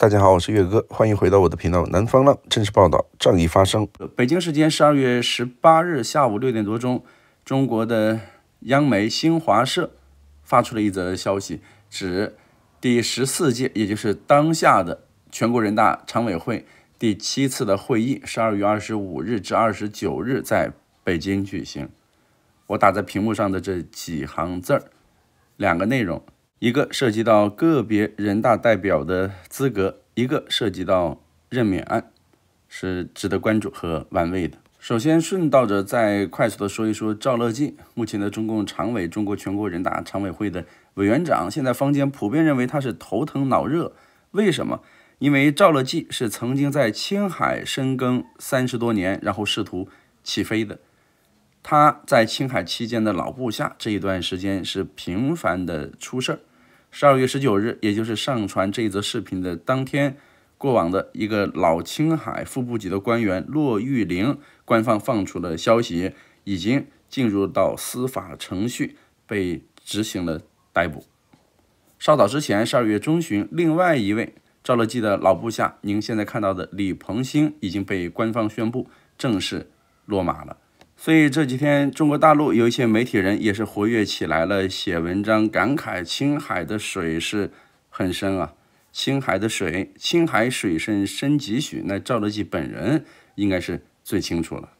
大家好，我是岳哥，欢迎回到我的频道《南方浪》，正式报道，仗义发声。北京时间十二月十八日下午六点多钟，中国的央媒新华社发出了一则消息，指第十四届，也就是当下的全国人大常委会第七次的会议，十二月二十五日至二十九日在北京举行。我打在屏幕上的这几行字儿，两个内容。一个涉及到个别人大代表的资格，一个涉及到任免案，是值得关注和玩味的。首先顺道着再快速的说一说赵乐际，目前的中共常委、中国全国人大常委会的委员长。现在坊间普遍认为他是头疼脑热，为什么？因为赵乐际是曾经在青海深耕三十多年，然后试图起飞的。他在青海期间的老部下，这一段时间是频繁的出事儿。十二月十九日，也就是上传这一则视频的当天，过往的一个老青海副部级的官员骆玉玲，官方放出了消息，已经进入到司法程序，被执行了逮捕。稍早之前，十二月中旬，另外一位赵乐际的老部下，您现在看到的李鹏兴，已经被官方宣布正式落马了。所以这几天，中国大陆有一些媒体人也是活跃起来了，写文章感慨青海的水是很深啊。青海的水，青海水深深几许？那赵乐际本人应该是最清楚了。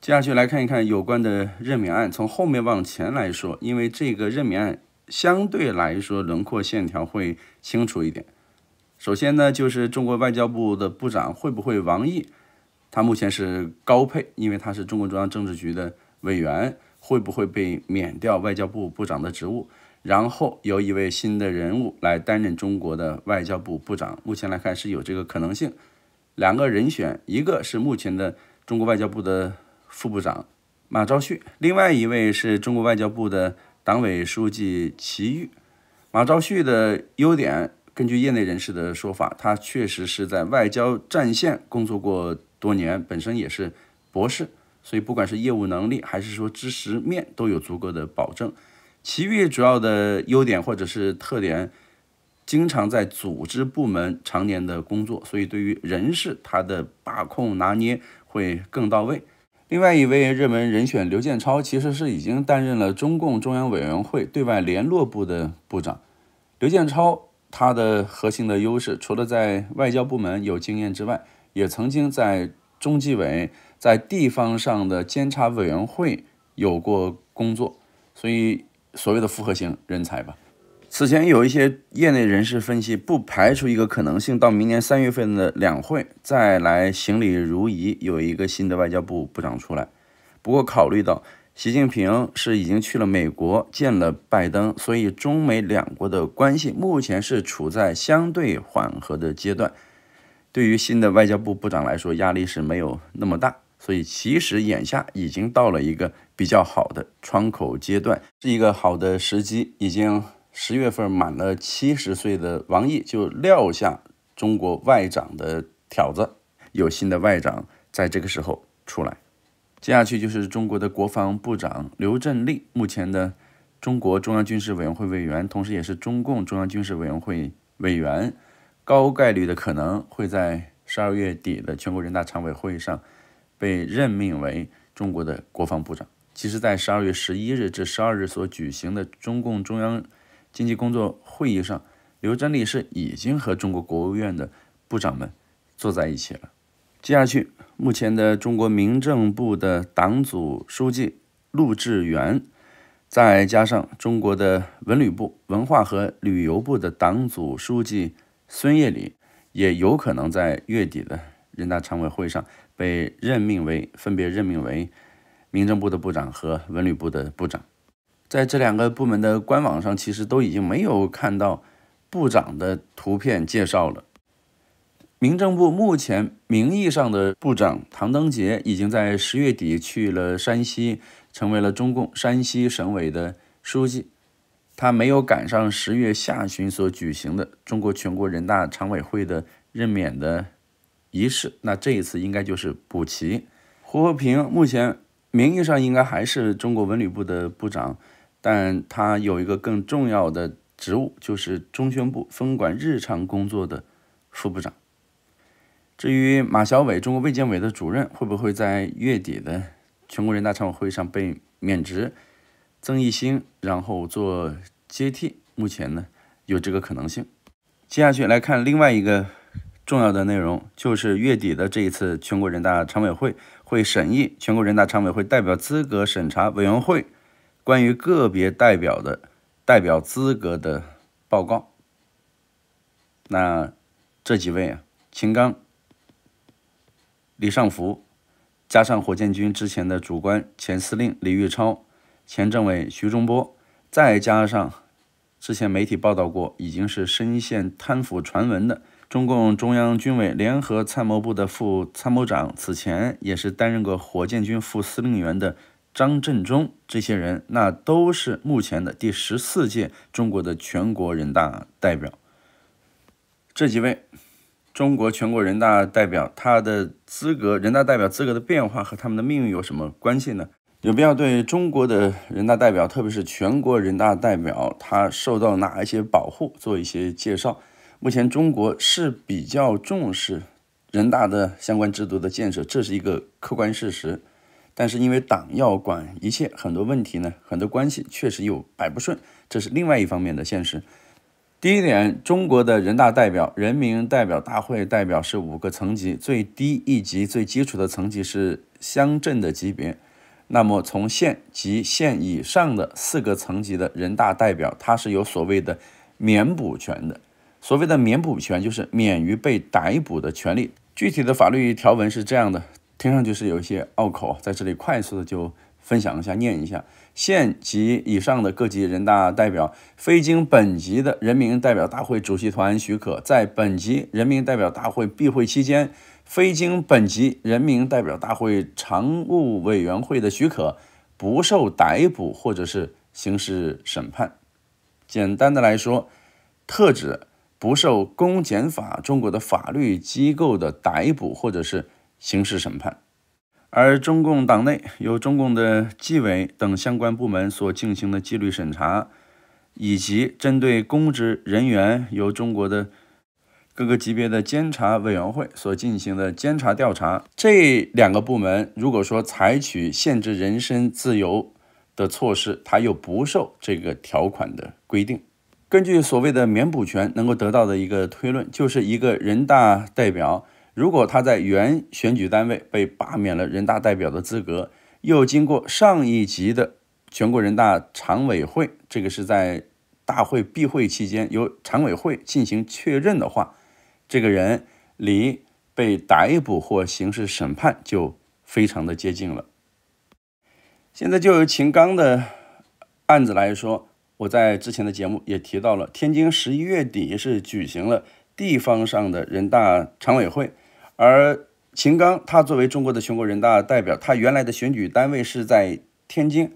接下去来看一看有关的任免案，从后面往前来说，因为这个任免案相对来说轮廓线条会清楚一点。首先呢，就是中国外交部的部长会不会王毅？他目前是高配，因为他是中共中央政治局的委员，会不会被免掉外交部部长的职务？然后由一位新的人物来担任中国的外交部部长。目前来看是有这个可能性。两个人选，一个是目前的中国外交部的副部长马朝旭，另外一位是中国外交部的党委书记齐玉。马朝旭的优点。根据业内人士的说法，他确实是在外交战线工作过多年，本身也是博士，所以不管是业务能力还是说知识面都有足够的保证。其余主要的优点或者是特点，经常在组织部门常年的工作，所以对于人事他的把控拿捏会更到位。另外一位热门人选刘建超，其实是已经担任了中共中央委员会对外联络部的部长，刘建超。他的核心的优势，除了在外交部门有经验之外，也曾经在中纪委、在地方上的监察委员会有过工作，所以所谓的复合型人才吧。此前有一些业内人士分析，不排除一个可能性，到明年三月份的两会再来行礼如仪，有一个新的外交部部长出来。不过考虑到。习近平是已经去了美国见了拜登，所以中美两国的关系目前是处在相对缓和的阶段。对于新的外交部部长来说，压力是没有那么大，所以其实眼下已经到了一个比较好的窗口阶段，是一个好的时机。已经十月份满了七十岁的王毅就撂下中国外长的挑子，有新的外长在这个时候出来。接下去就是中国的国防部长刘振立，目前的中国中央军事委员会委员，同时也是中共中央军事委员会委员，高概率的可能会在十二月底的全国人大常委会上被任命为中国的国防部长。其实，在十二月十一日至十二日所举行的中共中央经济工作会议上，刘振立是已经和中国国务院的部长们坐在一起了。接下去，目前的中国民政部的党组书记陆志远，再加上中国的文旅部文化和旅游部的党组书记孙业礼，也有可能在月底的人大常委会上被任命为分别任命为民政部的部长和文旅部的部长。在这两个部门的官网上，其实都已经没有看到部长的图片介绍了。民政部目前名义上的部长唐登杰已经在十月底去了山西，成为了中共山西省委的书记。他没有赶上十月下旬所举行的中国全国人大常委会的任免的仪式，那这一次应该就是补齐。胡和平目前名义上应该还是中国文旅部的部长，但他有一个更重要的职务，就是中宣部分管日常工作的副部长。至于马晓伟，中国卫健委的主任会不会在月底的全国人大常委会上被免职？曾益新然后做接替，目前呢有这个可能性。接下去来看另外一个重要的内容，就是月底的这一次全国人大常委会会审议全国人大常委会代表资格审查委员会关于个别代表的代表资格的报告。那这几位啊，秦刚。李尚福，加上火箭军之前的主官前司令李玉超、前政委徐中波，再加上之前媒体报道过已经是深陷贪腐传闻的中共中央军委联合参谋部的副参谋长，此前也是担任过火箭军副司令员的张振中，这些人那都是目前的第十四届中国的全国人大代表，这几位。中国全国人大代表，他的资格、人大代表资格的变化和他们的命运有什么关系呢？有必要对中国的人大代表，特别是全国人大代表，他受到哪一些保护做一些介绍？目前中国是比较重视人大的相关制度的建设，这是一个客观事实。但是因为党要管一切，很多问题呢，很多关系确实又摆不顺，这是另外一方面的现实。第一点，中国的人大代表，人民代表大会代表是五个层级，最低一级最基础的层级是乡镇的级别。那么，从县及县以上的四个层级的人大代表，他是有所谓的免补权的。所谓的免补权，就是免于被逮捕的权利。具体的法律条文是这样的，听上去是有一些拗口，在这里快速的就。分享一下，念一下：县级以上的各级人大代表，非经本级的人民代表大会主席团许可，在本级人民代表大会闭会期间，非经本级人民代表大会常务委员会的许可，不受逮捕或者是刑事审判。简单的来说，特指不受公检法中国的法律机构的逮捕或者是刑事审判。而中共党内由中共的纪委等相关部门所进行的纪律审查，以及针对公职人员由中国的各个级别的监察委员会所进行的监察调查，这两个部门如果说采取限制人身自由的措施，它又不受这个条款的规定。根据所谓的免捕权能够得到的一个推论，就是一个人大代表。如果他在原选举单位被罢免了人大代表的资格，又经过上一级的全国人大常委会，这个是在大会闭会期间由常委会进行确认的话，这个人离被逮捕或刑事审判就非常的接近了。现在就由秦刚的案子来说，我在之前的节目也提到了，天津十一月底是举行了地方上的人大常委会。而秦刚他作为中国的全国人大代表，他原来的选举单位是在天津，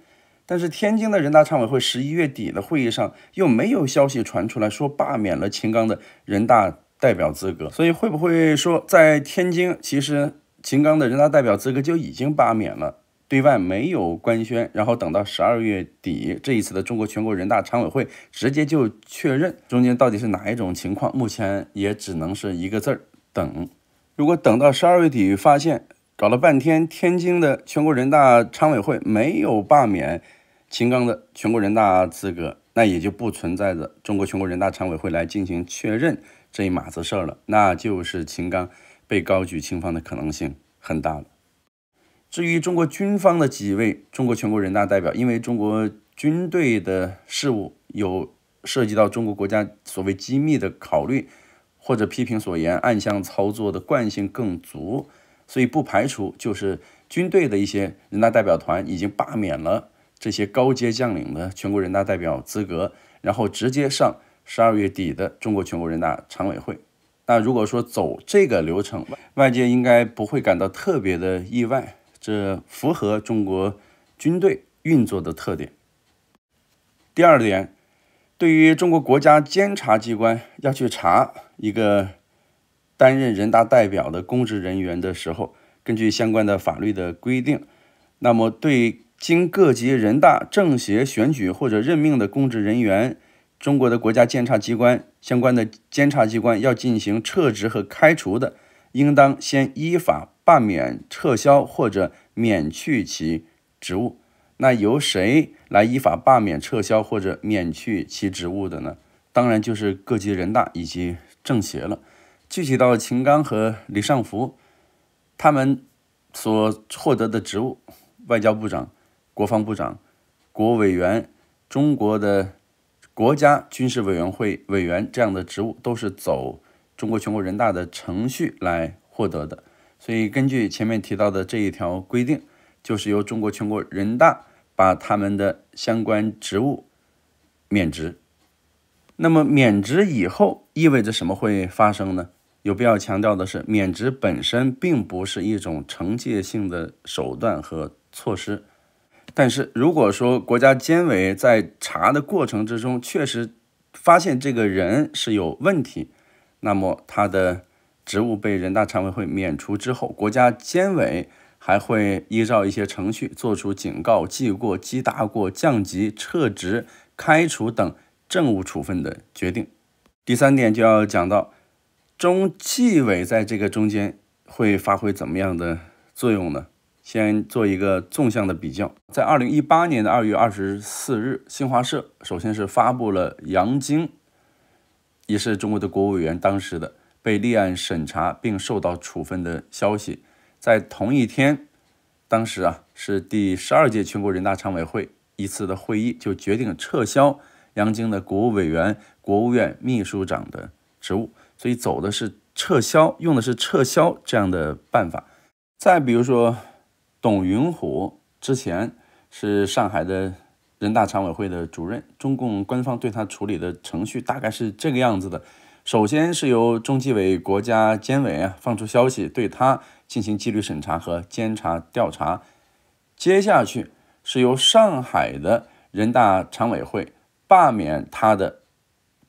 但是天津的人大常委会十一月底的会议上又没有消息传出来说罢免了秦刚的人大代表资格，所以会不会说在天津其实秦刚的人大代表资格就已经罢免了？对外没有官宣，然后等到十二月底这一次的中国全国人大常委会直接就确认，中间到底是哪一种情况？目前也只能是一个字儿等。如果等到十二月底发现搞了半天，天津的全国人大常委会没有罢免秦刚的全国人大资格，那也就不存在着中国全国人大常委会来进行确认这一码子事儿了，那就是秦刚被高举青方的可能性很大了。至于中国军方的几位中国全国人大代表，因为中国军队的事务有涉及到中国国家所谓机密的考虑。或者批评所言，暗箱操作的惯性更足，所以不排除就是军队的一些人大代表团已经罢免了这些高阶将领的全国人大代表资格，然后直接上十二月底的中国全国人大常委会。那如果说走这个流程，外界应该不会感到特别的意外，这符合中国军队运作的特点。第二点，对于中国国家监察机关要去查。一个担任人大代表的公职人员的时候，根据相关的法律的规定，那么对经各级人大、政协选举或者任命的公职人员，中国的国家监察机关相关的监察机关要进行撤职和开除的，应当先依法罢免、撤销或者免去其职务。那由谁来依法罢免、撤销或者免去其职务的呢？当然就是各级人大以及。政协了。具体到秦刚和李尚福，他们所获得的职务——外交部长、国防部长、国委员、中国的国家军事委员会委员这样的职务，都是走中国全国人大的程序来获得的。所以，根据前面提到的这一条规定，就是由中国全国人大把他们的相关职务免职。那么免职以后意味着什么会发生呢？有必要强调的是，免职本身并不是一种惩戒性的手段和措施。但是如果说国家监委在查的过程之中确实发现这个人是有问题，那么他的职务被人大常委会免除之后，国家监委还会依照一些程序作出警告、记过、记大过、降级、撤职、开除等。政务处分的决定。第三点就要讲到，中纪委在这个中间会发挥怎么样的作用呢？先做一个纵向的比较。在二零一八年的二月二十四日，新华社首先是发布了杨晶，也是中国的国务委员当时的被立案审查并受到处分的消息。在同一天，当时啊是第十二届全国人大常委会一次的会议就决定撤销。杨晶的国务委员、国务院秘书长的职务，所以走的是撤销，用的是撤销这样的办法。再比如说，董云虎之前是上海的人大常委会的主任，中共官方对他处理的程序大概是这个样子的：首先是由中纪委、国家监委啊放出消息，对他进行纪律审查和监察调查；接下去是由上海的人大常委会。罢免他的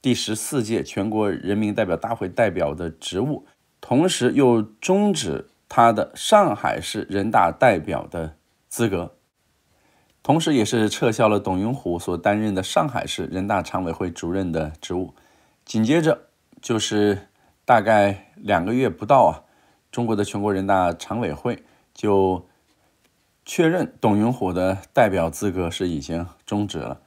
第十四届全国人民代表大会代表的职务，同时又终止他的上海市人大代表的资格，同时，也是撤销了董云虎所担任的上海市人大常委会主任的职务。紧接着就是大概两个月不到啊，中国的全国人大常委会就确认董云虎的代表资格是已经终止了。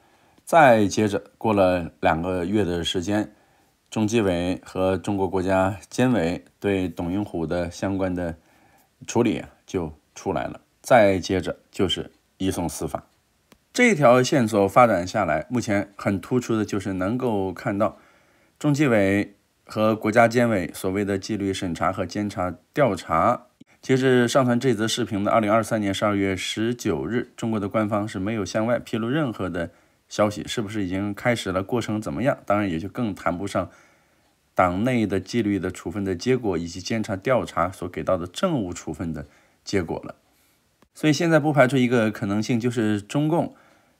再接着过了两个月的时间，中纪委和中国国家监委对董云虎的相关的处理就出来了。再接着就是移送司法。这条线索发展下来，目前很突出的就是能够看到中纪委和国家监委所谓的纪律审查和监察调查。截至上传这则视频的二零二三年十二月十九日，中国的官方是没有向外披露任何的。消息是不是已经开始了？过程怎么样？当然也就更谈不上党内的纪律的处分的结果，以及监察调查所给到的政务处分的结果了。所以现在不排除一个可能性，就是中共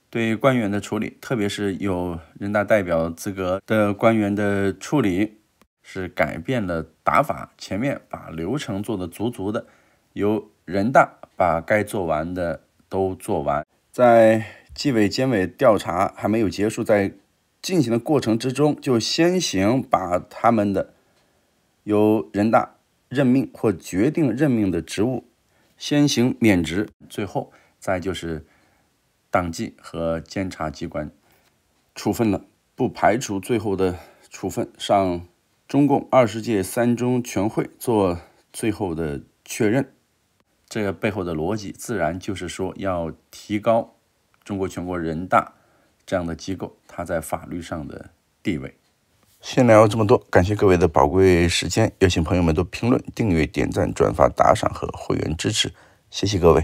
对官员的处理，特别是有人大代表资格的官员的处理，是改变了打法。前面把流程做得足足的，由人大把该做完的都做完，在。纪委监委调查还没有结束，在进行的过程之中，就先行把他们的由人大任命或决定任命的职务先行免职，最后再就是党纪和监察机关处分了，不排除最后的处分上中共二十届三中全会做最后的确认。这个背后的逻辑自然就是说要提高。中国全国人大这样的机构，它在法律上的地位。先聊这么多，感谢各位的宝贵时间。有请朋友们多评论、订阅、点赞、转发、打赏和会员支持，谢谢各位。